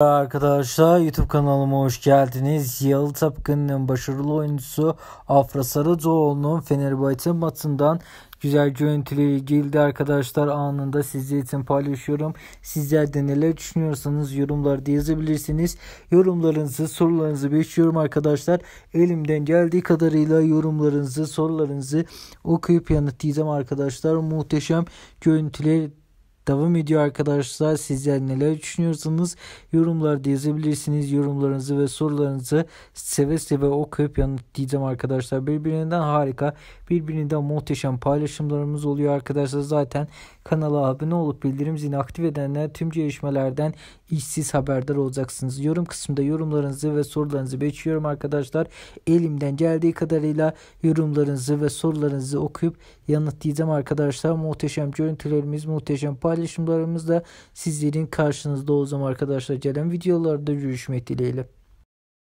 Arkadaşlar YouTube kanalıma hoş geldiniz. Yalı Tapkın'ın başarılı oyuncusu Afra Sarıcıoğlu'nun Fenerbahçe maçından güzel görüntüleri geldi arkadaşlar. Anında sizler için paylaşıyorum. Sizler de neler düşünüyorsanız yorumlarda yazabilirsiniz. Yorumlarınızı, sorularınızı bekliyorum arkadaşlar. Elimden geldiği kadarıyla yorumlarınızı, sorularınızı okuyup yanıtlayacağım arkadaşlar. Muhteşem görüntüler devam ediyor arkadaşlar. Sizler neler düşünüyorsunuz? Yorumlarda yazabilirsiniz. Yorumlarınızı ve sorularınızı seve seve okuyup yanıtlayacağım arkadaşlar. Birbirinden harika, birbirinden muhteşem paylaşımlarımız oluyor arkadaşlar. Zaten kanala abone olup bildirim zilini aktif edenler tüm gelişmelerden işsiz haberdar olacaksınız. Yorum kısmında yorumlarınızı ve sorularınızı bekliyorum arkadaşlar. Elimden geldiği kadarıyla yorumlarınızı ve sorularınızı okuyup yanıtlayacağım arkadaşlar. Muhteşem görüntülerimiz, muhteşem paylaşımlarımız paylaşımlarımızda sizlerin karşınızda olacağım arkadaşlar. Gelen videolarda görüşmek dileğiyle.